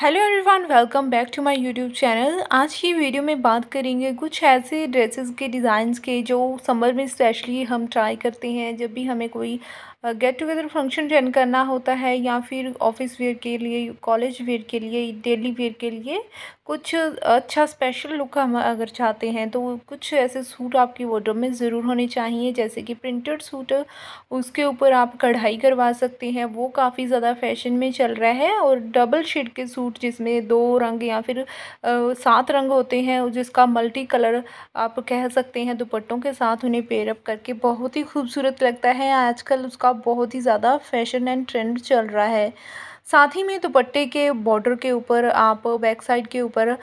hello everyone welcome back to my YouTube channel आज की video में बात करेंगे कुछ ऐसे ड्रेसेस के डिज़ाइंस के जो समर में स्पेशली हम ट्राई करते हैं जब भी हमें कोई गेट टुगेदर फंक्शन अटेंड करना होता है या फिर ऑफिस वेयर के लिए कॉलेज वेयर के लिए डेली वेयर के लिए कुछ uh, अच्छा स्पेशल लुक हम अगर चाहते हैं तो कुछ ऐसे सूट आपकी वॉड्रोब में ज़रूर होने चाहिए जैसे कि प्रिंटेड सूट उसके ऊपर आप कढ़ाई करवा सकते हैं वो काफ़ी ज़्यादा फैशन में चल रहा है और डबल शेड के सूट सूट जिसमें दो रंग या फिर सात रंग होते हैं जिसका मल्टी कलर आप कह सकते हैं दुपट्टों के साथ उन्हें पेयरअप करके बहुत ही खूबसूरत लगता है आजकल उसका बहुत ही ज़्यादा फैशन एंड ट्रेंड चल रहा है साथ ही में दुपट्टे के बॉर्डर के ऊपर आप बैक साइड के ऊपर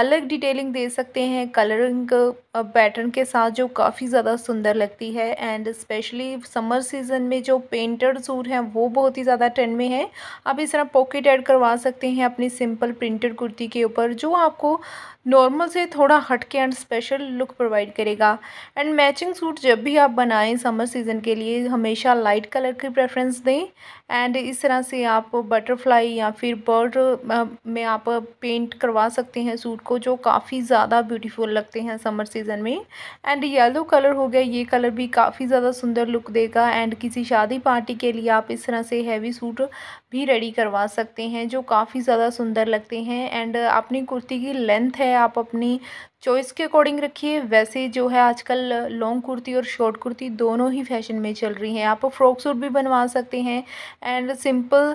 अलग डिटेलिंग दे सकते हैं कलरिंग पैटर्न के साथ जो काफ़ी ज़्यादा सुंदर लगती है एंड स्पेशली समर सीज़न में जो पेंटेड सूट हैं वो बहुत ही ज़्यादा ट्रेंड में है आप इस तरह पॉकेट ऐड करवा सकते हैं अपनी सिंपल प्रिंटेड कुर्ती के ऊपर जो आपको नॉर्मल से थोड़ा हटके एंड स्पेशल लुक प्रोवाइड करेगा एंड मैचिंग सूट जब भी आप बनाएं समर सीज़न के लिए हमेशा लाइट कलर की प्रेफरेंस दें एंड इस तरह से आप बटर बटरफ्लाई या फिर बर्ड में आप पेंट करवा सकते हैं सूट को जो काफ़ी ज़्यादा ब्यूटीफुल लगते हैं समर सीज़न में एंड येलो कलर हो गया ये कलर भी काफ़ी ज़्यादा सुंदर लुक देगा एंड किसी शादी पार्टी के लिए आप इस तरह से हैवी सूट भी रेडी करवा सकते हैं जो काफ़ी ज़्यादा सुंदर लगते हैं एंड अपनी कुर्ती की लेंथ है आप अपनी चॉइस के अकॉर्डिंग रखिए वैसे जो है आजकल लॉन्ग कुर्ती और शॉर्ट कुर्ती दोनों ही फैशन में चल रही हैं आप फ्रॉक सूट भी बनवा सकते हैं एंड सिंपल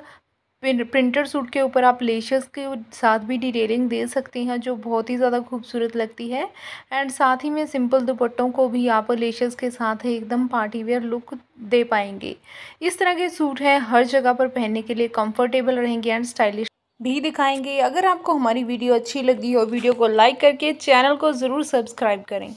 प्रिंटर सूट के ऊपर आप लेशेस के साथ भी डिटेलिंग दे सकते हैं जो बहुत ही ज़्यादा खूबसूरत लगती है एंड साथ ही में सिंपल दुपट्टों को भी आप लेशेस के साथ एकदम पार्टी वेयर लुक दे पाएंगे इस तरह के सूट हैं हर जगह पर पहनने के लिए कंफर्टेबल रहेंगे एंड स्टाइलिश भी दिखाएंगे अगर आपको हमारी वीडियो अच्छी लगी हो वीडियो को लाइक करके चैनल को ज़रूर सब्सक्राइब करें